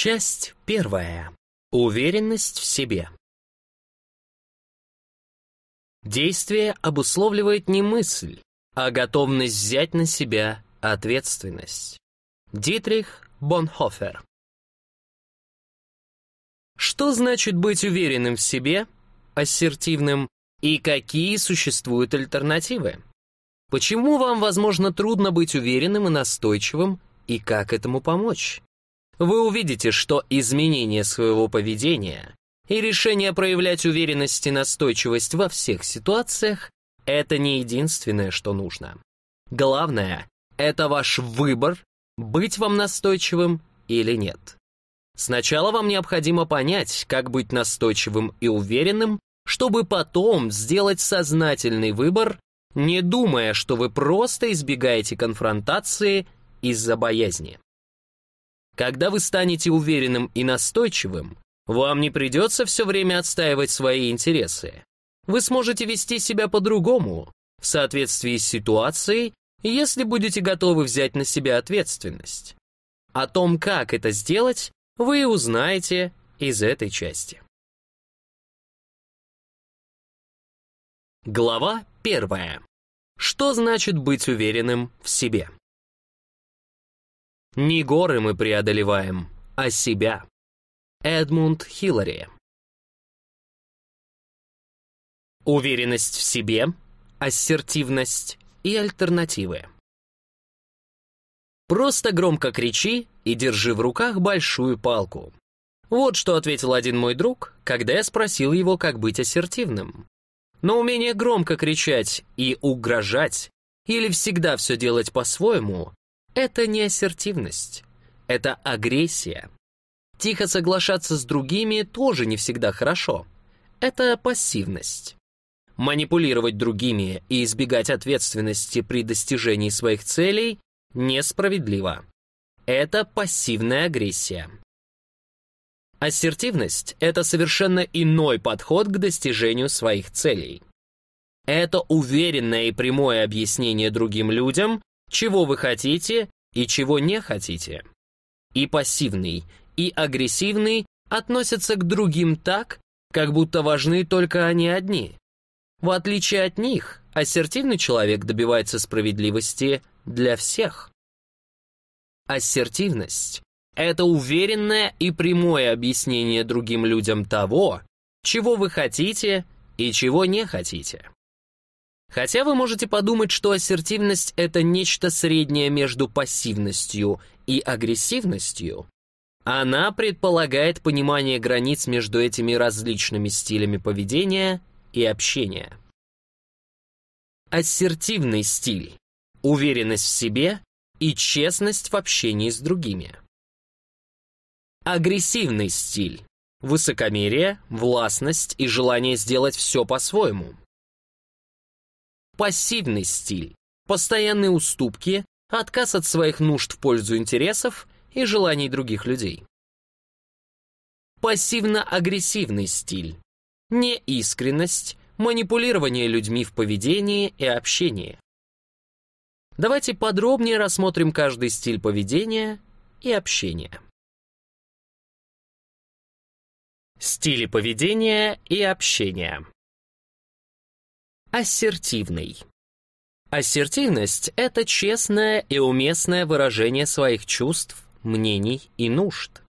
Часть первая. Уверенность в себе. Действие обусловливает не мысль, а готовность взять на себя ответственность. Дитрих Бонхофер. Что значит быть уверенным в себе, ассертивным, и какие существуют альтернативы? Почему вам, возможно, трудно быть уверенным и настойчивым, и как этому помочь? вы увидите, что изменение своего поведения и решение проявлять уверенность и настойчивость во всех ситуациях — это не единственное, что нужно. Главное — это ваш выбор, быть вам настойчивым или нет. Сначала вам необходимо понять, как быть настойчивым и уверенным, чтобы потом сделать сознательный выбор, не думая, что вы просто избегаете конфронтации из-за боязни. Когда вы станете уверенным и настойчивым, вам не придется все время отстаивать свои интересы. Вы сможете вести себя по-другому, в соответствии с ситуацией, если будете готовы взять на себя ответственность. О том, как это сделать, вы узнаете из этой части. Глава первая. Что значит быть уверенным в себе? Не горы мы преодолеваем, а себя. Эдмунд Хиллари Уверенность в себе, ассертивность и альтернативы. Просто громко кричи и держи в руках большую палку. Вот что ответил один мой друг, когда я спросил его, как быть ассертивным. Но умение громко кричать и угрожать или всегда все делать по-своему это не ассертивность, это агрессия. Тихо соглашаться с другими тоже не всегда хорошо. Это пассивность. Манипулировать другими и избегать ответственности при достижении своих целей несправедливо. Это пассивная агрессия. Ассертивность — это совершенно иной подход к достижению своих целей. Это уверенное и прямое объяснение другим людям, чего вы хотите и чего не хотите. И пассивный, и агрессивный относятся к другим так, как будто важны только они одни. В отличие от них, ассертивный человек добивается справедливости для всех. Ассертивность – это уверенное и прямое объяснение другим людям того, чего вы хотите и чего не хотите. Хотя вы можете подумать, что ассертивность — это нечто среднее между пассивностью и агрессивностью. Она предполагает понимание границ между этими различными стилями поведения и общения. Ассертивный стиль — уверенность в себе и честность в общении с другими. Агрессивный стиль — высокомерие, властность и желание сделать все по-своему — пассивный стиль, постоянные уступки, отказ от своих нужд в пользу интересов и желаний других людей. Пассивно-агрессивный стиль, неискренность, манипулирование людьми в поведении и общении. Давайте подробнее рассмотрим каждый стиль поведения и общения. Стили поведения и общения. Ассертивный. Ассертивность — это честное и уместное выражение своих чувств, мнений и нужд.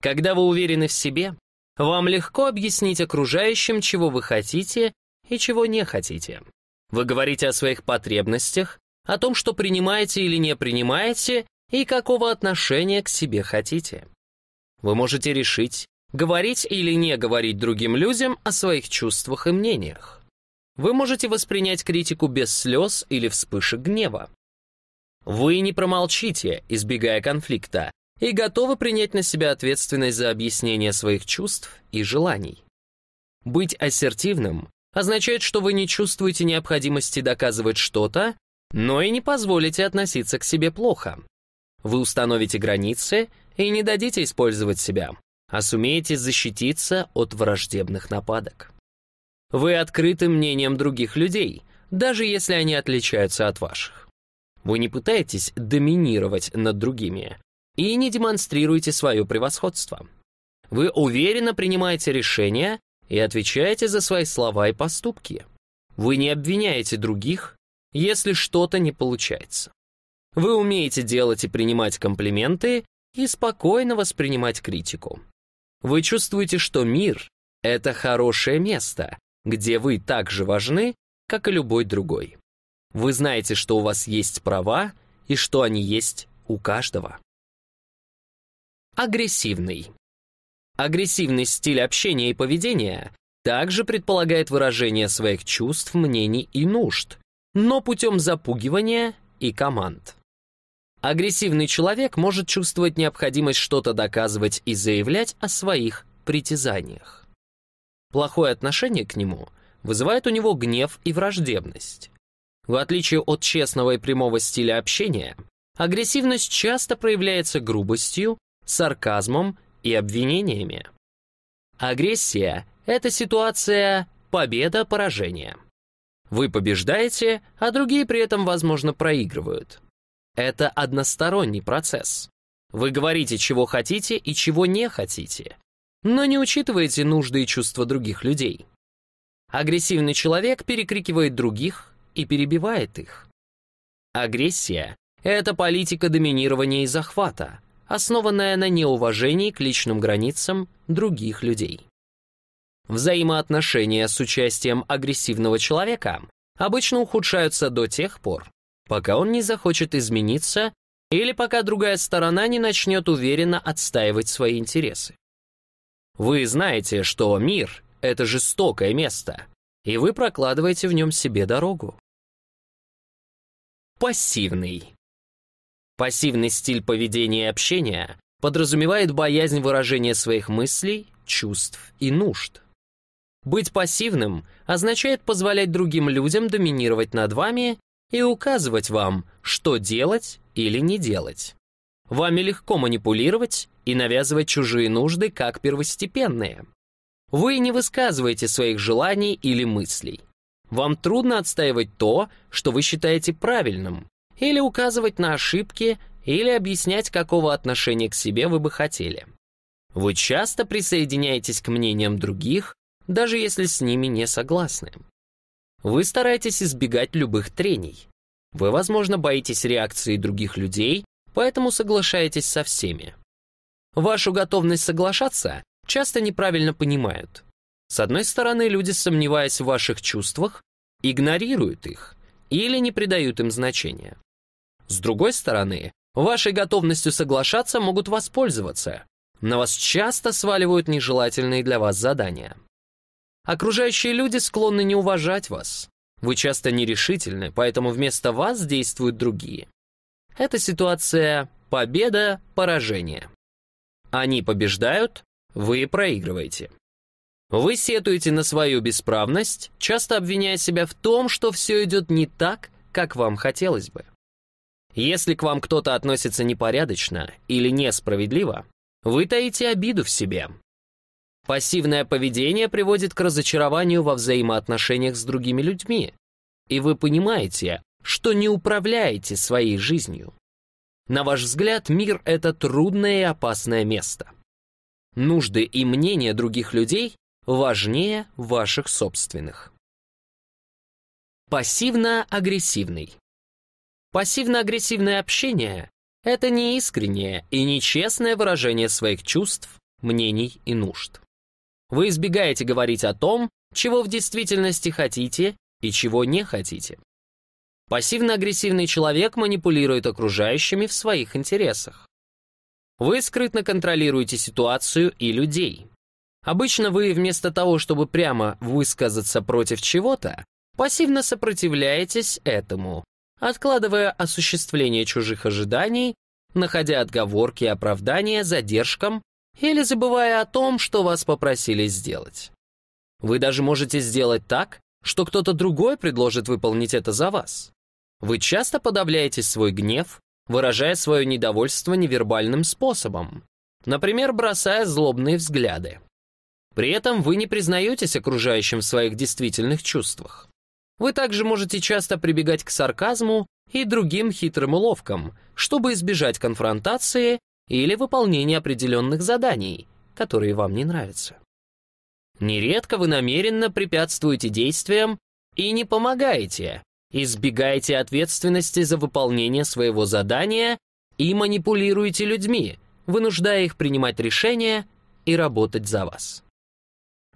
Когда вы уверены в себе, вам легко объяснить окружающим, чего вы хотите и чего не хотите. Вы говорите о своих потребностях, о том, что принимаете или не принимаете, и какого отношения к себе хотите. Вы можете решить, говорить или не говорить другим людям о своих чувствах и мнениях. Вы можете воспринять критику без слез или вспышек гнева. Вы не промолчите, избегая конфликта, и готовы принять на себя ответственность за объяснение своих чувств и желаний. Быть ассертивным означает, что вы не чувствуете необходимости доказывать что-то, но и не позволите относиться к себе плохо. Вы установите границы и не дадите использовать себя, а сумеете защититься от враждебных нападок. Вы открыты мнением других людей, даже если они отличаются от ваших. Вы не пытаетесь доминировать над другими и не демонстрируете свое превосходство. Вы уверенно принимаете решения и отвечаете за свои слова и поступки. Вы не обвиняете других, если что-то не получается. Вы умеете делать и принимать комплименты и спокойно воспринимать критику. Вы чувствуете, что мир — это хорошее место, где вы так же важны, как и любой другой. Вы знаете, что у вас есть права и что они есть у каждого. Агрессивный. Агрессивный стиль общения и поведения также предполагает выражение своих чувств, мнений и нужд, но путем запугивания и команд. Агрессивный человек может чувствовать необходимость что-то доказывать и заявлять о своих притязаниях. Плохое отношение к нему вызывает у него гнев и враждебность. В отличие от честного и прямого стиля общения, агрессивность часто проявляется грубостью, сарказмом и обвинениями. Агрессия — это ситуация победа-поражение. Вы побеждаете, а другие при этом, возможно, проигрывают. Это односторонний процесс. Вы говорите, чего хотите и чего не хотите, но не учитываете нужды и чувства других людей. Агрессивный человек перекрикивает других и перебивает их. Агрессия — это политика доминирования и захвата, основанная на неуважении к личным границам других людей. Взаимоотношения с участием агрессивного человека обычно ухудшаются до тех пор, пока он не захочет измениться или пока другая сторона не начнет уверенно отстаивать свои интересы. Вы знаете, что мир — это жестокое место, и вы прокладываете в нем себе дорогу. Пассивный. Пассивный стиль поведения и общения подразумевает боязнь выражения своих мыслей, чувств и нужд. Быть пассивным означает позволять другим людям доминировать над вами и указывать вам, что делать или не делать. Вами легко манипулировать и навязывать чужие нужды как первостепенные. Вы не высказываете своих желаний или мыслей. Вам трудно отстаивать то, что вы считаете правильным, или указывать на ошибки, или объяснять, какого отношения к себе вы бы хотели. Вы часто присоединяетесь к мнениям других, даже если с ними не согласны. Вы стараетесь избегать любых трений. Вы, возможно, боитесь реакции других людей поэтому соглашаетесь со всеми. Вашу готовность соглашаться часто неправильно понимают. С одной стороны, люди, сомневаясь в ваших чувствах, игнорируют их или не придают им значения. С другой стороны, вашей готовностью соглашаться могут воспользоваться. На вас часто сваливают нежелательные для вас задания. Окружающие люди склонны не уважать вас. Вы часто нерешительны, поэтому вместо вас действуют другие. Это ситуация победа-поражение. Они побеждают, вы проигрываете. Вы сетуете на свою бесправность, часто обвиняя себя в том, что все идет не так, как вам хотелось бы. Если к вам кто-то относится непорядочно или несправедливо, вы таите обиду в себе. Пассивное поведение приводит к разочарованию во взаимоотношениях с другими людьми, и вы понимаете, что не управляете своей жизнью. На ваш взгляд, мир — это трудное и опасное место. Нужды и мнения других людей важнее ваших собственных. Пассивно-агрессивный. Пассивно-агрессивное общение — это неискреннее и нечестное выражение своих чувств, мнений и нужд. Вы избегаете говорить о том, чего в действительности хотите и чего не хотите. Пассивно-агрессивный человек манипулирует окружающими в своих интересах. Вы скрытно контролируете ситуацию и людей. Обычно вы вместо того, чтобы прямо высказаться против чего-то, пассивно сопротивляетесь этому, откладывая осуществление чужих ожиданий, находя отговорки и оправдания задержкам или забывая о том, что вас попросили сделать. Вы даже можете сделать так, что кто-то другой предложит выполнить это за вас. Вы часто подавляете свой гнев, выражая свое недовольство невербальным способом, например, бросая злобные взгляды. При этом вы не признаетесь окружающим в своих действительных чувствах. Вы также можете часто прибегать к сарказму и другим хитрым уловкам, чтобы избежать конфронтации или выполнения определенных заданий, которые вам не нравятся. Нередко вы намеренно препятствуете действиям и не помогаете, Избегайте ответственности за выполнение своего задания и манипулируйте людьми, вынуждая их принимать решения и работать за вас.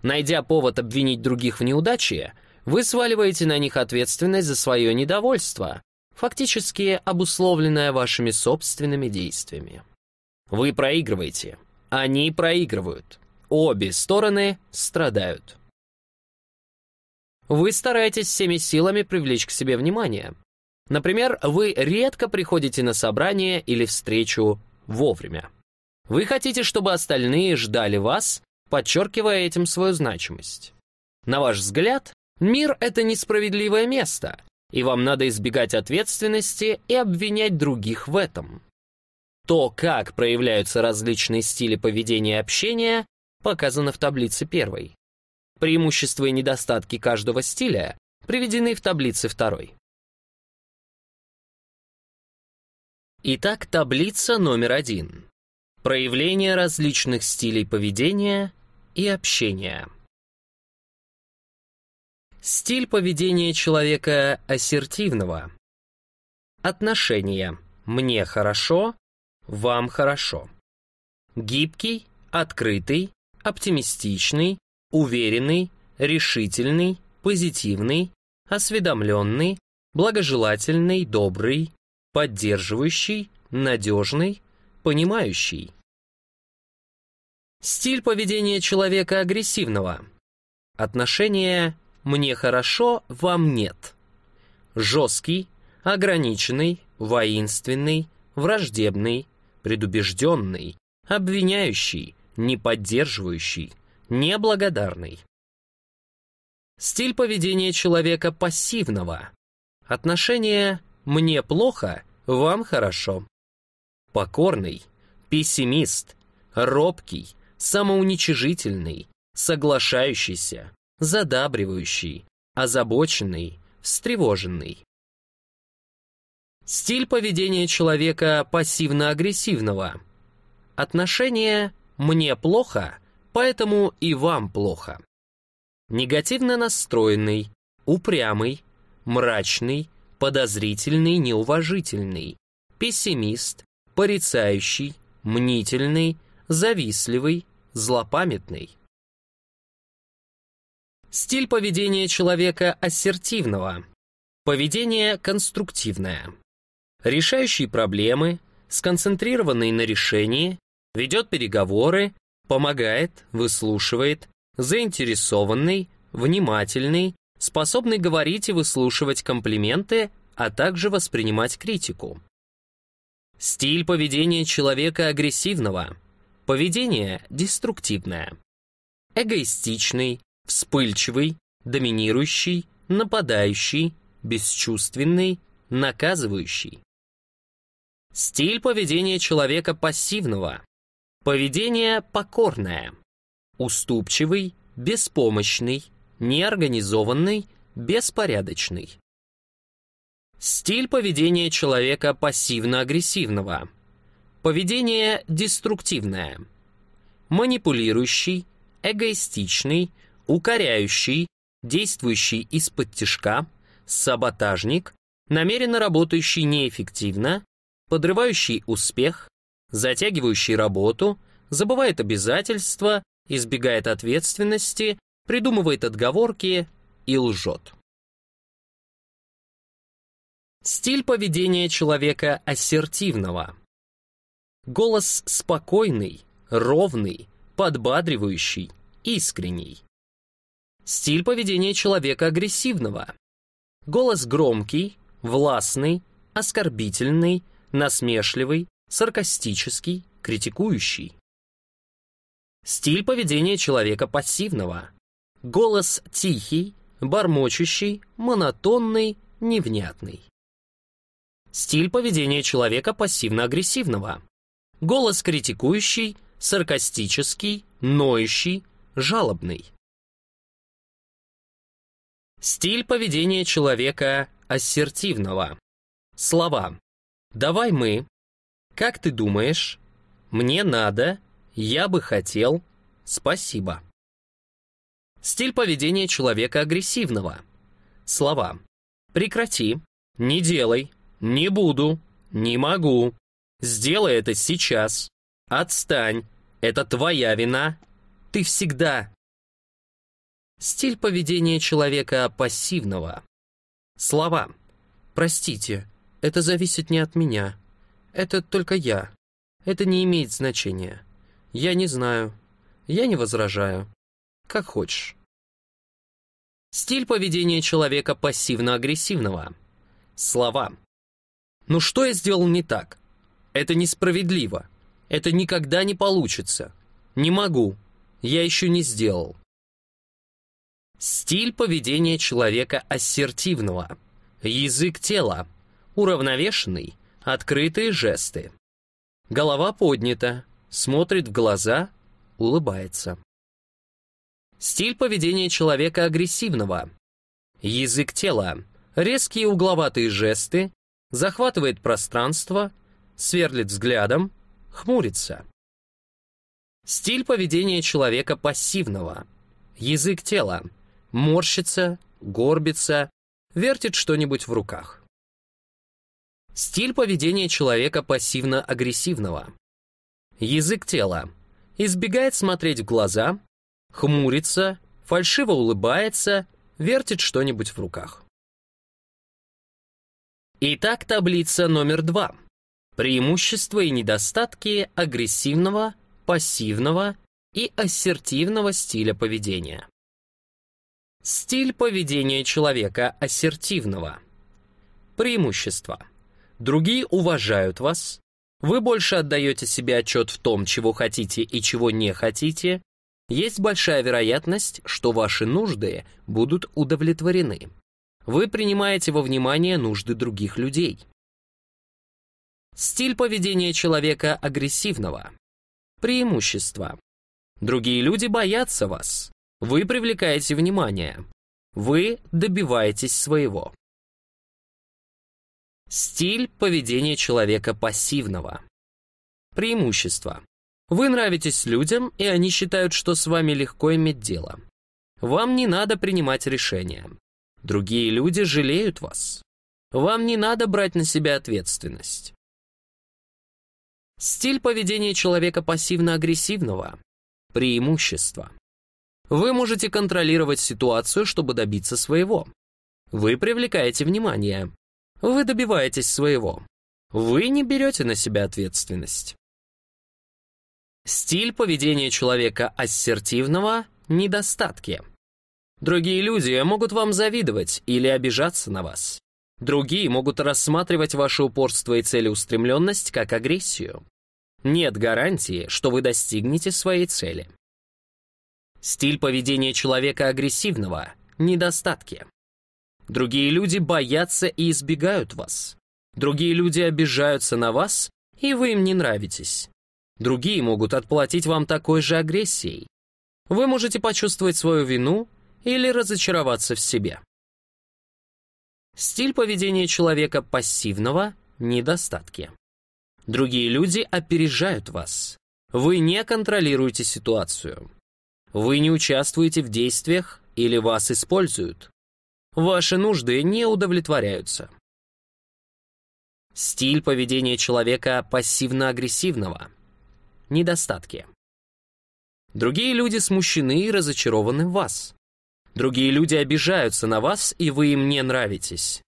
Найдя повод обвинить других в неудаче, вы сваливаете на них ответственность за свое недовольство, фактически обусловленное вашими собственными действиями. Вы проигрываете, они проигрывают, обе стороны страдают. Вы стараетесь всеми силами привлечь к себе внимание. Например, вы редко приходите на собрание или встречу вовремя. Вы хотите, чтобы остальные ждали вас, подчеркивая этим свою значимость. На ваш взгляд, мир — это несправедливое место, и вам надо избегать ответственности и обвинять других в этом. То, как проявляются различные стили поведения и общения, показано в таблице первой. Преимущества и недостатки каждого стиля приведены в таблице 2. Итак, таблица номер 1. Проявление различных стилей поведения и общения. Стиль поведения человека ассертивного. Отношения «мне хорошо», «вам хорошо». Гибкий, открытый, оптимистичный, уверенный, решительный, позитивный, осведомленный, благожелательный, добрый, поддерживающий, надежный, понимающий. Стиль поведения человека агрессивного. Отношение «мне хорошо, вам нет». Жесткий, ограниченный, воинственный, враждебный, предубежденный, обвиняющий, неподдерживающий. Неблагодарный. Стиль поведения человека пассивного. Отношение «мне плохо, вам хорошо». Покорный, пессимист, робкий, самоуничижительный, соглашающийся, задабривающий, озабоченный, встревоженный. Стиль поведения человека пассивно-агрессивного. Отношение «мне плохо, Поэтому и вам плохо. Негативно настроенный, упрямый, мрачный, подозрительный, неуважительный, пессимист, порицающий, мнительный, завистливый, злопамятный. Стиль поведения человека ассертивного. Поведение конструктивное. Решающий проблемы, сконцентрированный на решении, ведет переговоры, Помогает, выслушивает, заинтересованный, внимательный, способный говорить и выслушивать комплименты, а также воспринимать критику. Стиль поведения человека агрессивного. Поведение деструктивное. Эгоистичный, вспыльчивый, доминирующий, нападающий, бесчувственный, наказывающий. Стиль поведения человека пассивного. Поведение покорное. Уступчивый, беспомощный, неорганизованный, беспорядочный. Стиль поведения человека пассивно-агрессивного. Поведение деструктивное. Манипулирующий, эгоистичный, укоряющий, действующий из-под тяжка, саботажник, намеренно работающий неэффективно, подрывающий успех, затягивающий работу, забывает обязательства, избегает ответственности, придумывает отговорки и лжет. Стиль поведения человека ассертивного. Голос спокойный, ровный, подбадривающий, искренний. Стиль поведения человека агрессивного. Голос громкий, властный, оскорбительный, насмешливый, саркастический, критикующий. Стиль поведения человека пассивного. Голос тихий, бормочущий, монотонный, невнятный. Стиль поведения человека пассивно-агрессивного. Голос критикующий, саркастический, ноющий, жалобный. Стиль поведения человека ассертивного. Слова «давай мы», как ты думаешь? Мне надо. Я бы хотел. Спасибо. Стиль поведения человека агрессивного. Слова. Прекрати. Не делай. Не буду. Не могу. Сделай это сейчас. Отстань. Это твоя вина. Ты всегда. Стиль поведения человека пассивного. Слова. Простите, это зависит не от меня. Это только я. Это не имеет значения. Я не знаю. Я не возражаю. Как хочешь. Стиль поведения человека пассивно-агрессивного. Слова. «Ну что я сделал не так? Это несправедливо. Это никогда не получится. Не могу. Я еще не сделал». Стиль поведения человека ассертивного. Язык тела. Уравновешенный, Открытые жесты. Голова поднята, смотрит в глаза, улыбается. Стиль поведения человека агрессивного. Язык тела. Резкие угловатые жесты. Захватывает пространство. Сверлит взглядом. Хмурится. Стиль поведения человека пассивного. Язык тела. Морщится, горбится, вертит что-нибудь в руках. Стиль поведения человека пассивно-агрессивного. Язык тела. Избегает смотреть в глаза, хмурится, фальшиво улыбается, вертит что-нибудь в руках. Итак, таблица номер два. Преимущества и недостатки агрессивного, пассивного и ассертивного стиля поведения. Стиль поведения человека ассертивного. Преимущества другие уважают вас, вы больше отдаете себе отчет в том, чего хотите и чего не хотите, есть большая вероятность, что ваши нужды будут удовлетворены. Вы принимаете во внимание нужды других людей. Стиль поведения человека агрессивного. Преимущество. Другие люди боятся вас. Вы привлекаете внимание. Вы добиваетесь своего. Стиль поведения человека пассивного. Преимущество. Вы нравитесь людям, и они считают, что с вами легко иметь дело. Вам не надо принимать решения. Другие люди жалеют вас. Вам не надо брать на себя ответственность. Стиль поведения человека пассивно-агрессивного. Преимущество. Вы можете контролировать ситуацию, чтобы добиться своего. Вы привлекаете внимание. Вы добиваетесь своего. Вы не берете на себя ответственность. Стиль поведения человека ассертивного – недостатки. Другие люди могут вам завидовать или обижаться на вас. Другие могут рассматривать ваше упорство и целеустремленность как агрессию. Нет гарантии, что вы достигнете своей цели. Стиль поведения человека агрессивного – недостатки. Другие люди боятся и избегают вас. Другие люди обижаются на вас, и вы им не нравитесь. Другие могут отплатить вам такой же агрессией. Вы можете почувствовать свою вину или разочароваться в себе. Стиль поведения человека пассивного – недостатки. Другие люди опережают вас. Вы не контролируете ситуацию. Вы не участвуете в действиях или вас используют. Ваши нужды не удовлетворяются. Стиль поведения человека пассивно-агрессивного. Недостатки. Другие люди смущены и разочарованы в вас. Другие люди обижаются на вас, и вы им не нравитесь.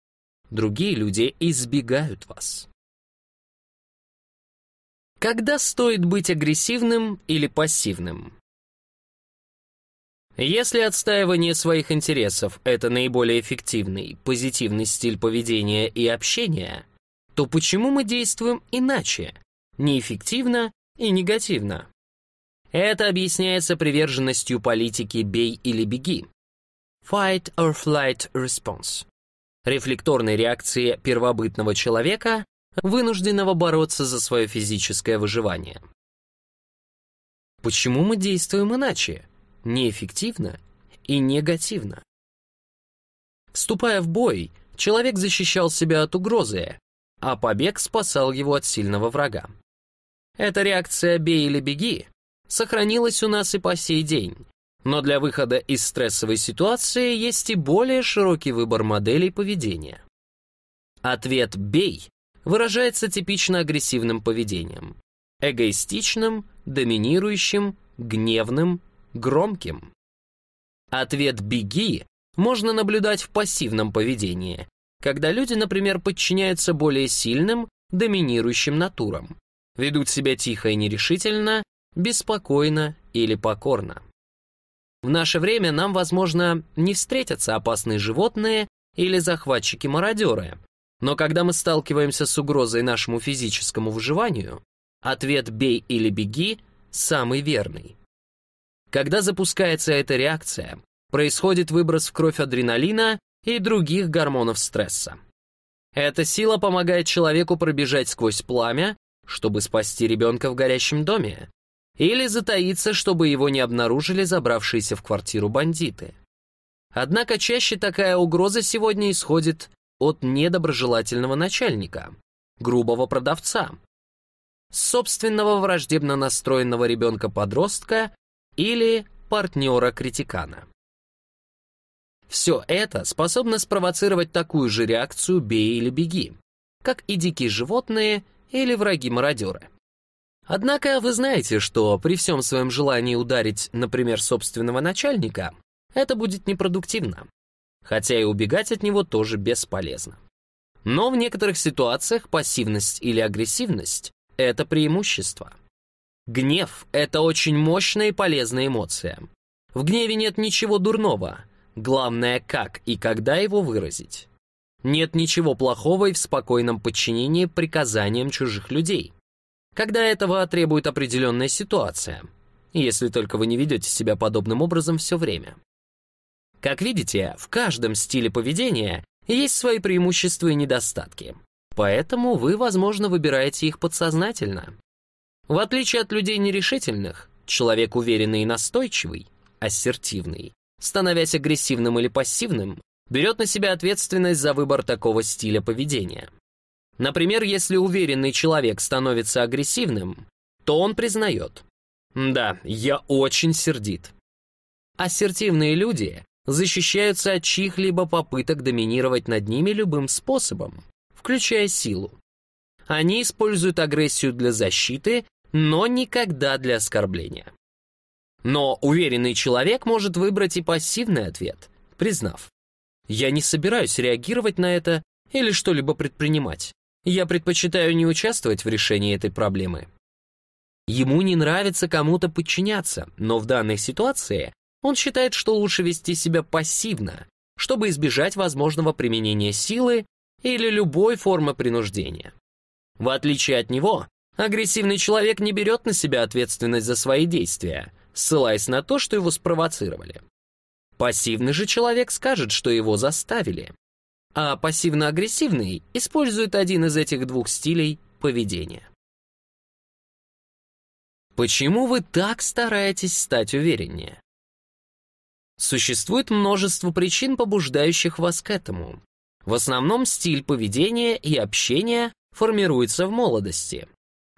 Другие люди избегают вас. Когда стоит быть агрессивным или пассивным? Если отстаивание своих интересов – это наиболее эффективный, позитивный стиль поведения и общения, то почему мы действуем иначе, неэффективно и негативно? Это объясняется приверженностью политики «бей или беги» – «fight or flight response» – рефлекторной реакции первобытного человека, вынужденного бороться за свое физическое выживание. Почему мы действуем иначе? неэффективно и негативно. Вступая в бой, человек защищал себя от угрозы, а побег спасал его от сильного врага. Эта реакция «бей или беги» сохранилась у нас и по сей день, но для выхода из стрессовой ситуации есть и более широкий выбор моделей поведения. Ответ «бей» выражается типично агрессивным поведением, эгоистичным, доминирующим, гневным громким. Ответ «беги» можно наблюдать в пассивном поведении, когда люди, например, подчиняются более сильным, доминирующим натурам, ведут себя тихо и нерешительно, беспокойно или покорно. В наше время нам, возможно, не встретятся опасные животные или захватчики-мародеры, но когда мы сталкиваемся с угрозой нашему физическому выживанию, ответ «бей или беги» самый верный. Когда запускается эта реакция, происходит выброс в кровь адреналина и других гормонов стресса. Эта сила помогает человеку пробежать сквозь пламя, чтобы спасти ребенка в горящем доме, или затаиться, чтобы его не обнаружили забравшиеся в квартиру бандиты. Однако чаще такая угроза сегодня исходит от недоброжелательного начальника, грубого продавца, собственного враждебно настроенного ребенка-подростка или партнера критикана. Все это способно спровоцировать такую же реакцию «бей или беги», как и дикие животные или враги-мародеры. Однако вы знаете, что при всем своем желании ударить, например, собственного начальника, это будет непродуктивно, хотя и убегать от него тоже бесполезно. Но в некоторых ситуациях пассивность или агрессивность — это преимущество — Гнев — это очень мощная и полезная эмоция. В гневе нет ничего дурного. Главное, как и когда его выразить. Нет ничего плохого и в спокойном подчинении приказаниям чужих людей. Когда этого требует определенная ситуация. Если только вы не ведете себя подобным образом все время. Как видите, в каждом стиле поведения есть свои преимущества и недостатки. Поэтому вы, возможно, выбираете их подсознательно. В отличие от людей нерешительных, человек уверенный и настойчивый, ассертивный, становясь агрессивным или пассивным, берет на себя ответственность за выбор такого стиля поведения. Например, если уверенный человек становится агрессивным, то он признает «Да, я очень сердит». Ассертивные люди защищаются от чьих-либо попыток доминировать над ними любым способом, включая силу. Они используют агрессию для защиты но никогда для оскорбления. Но уверенный человек может выбрать и пассивный ответ, признав. Я не собираюсь реагировать на это или что-либо предпринимать. Я предпочитаю не участвовать в решении этой проблемы. Ему не нравится кому-то подчиняться, но в данной ситуации он считает, что лучше вести себя пассивно, чтобы избежать возможного применения силы или любой формы принуждения. В отличие от него, Агрессивный человек не берет на себя ответственность за свои действия, ссылаясь на то, что его спровоцировали. Пассивный же человек скажет, что его заставили. А пассивно-агрессивный использует один из этих двух стилей поведения. Почему вы так стараетесь стать увереннее? Существует множество причин, побуждающих вас к этому. В основном стиль поведения и общения формируется в молодости,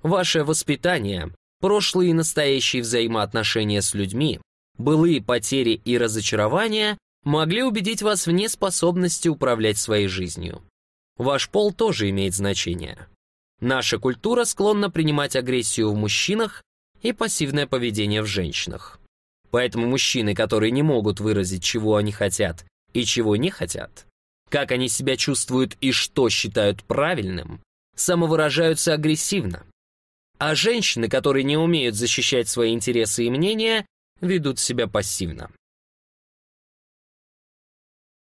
Ваше воспитание, прошлые и настоящие взаимоотношения с людьми, былые потери и разочарования могли убедить вас в неспособности управлять своей жизнью. Ваш пол тоже имеет значение. Наша культура склонна принимать агрессию в мужчинах и пассивное поведение в женщинах. Поэтому мужчины, которые не могут выразить, чего они хотят и чего не хотят, как они себя чувствуют и что считают правильным, самовыражаются агрессивно, а женщины, которые не умеют защищать свои интересы и мнения, ведут себя пассивно.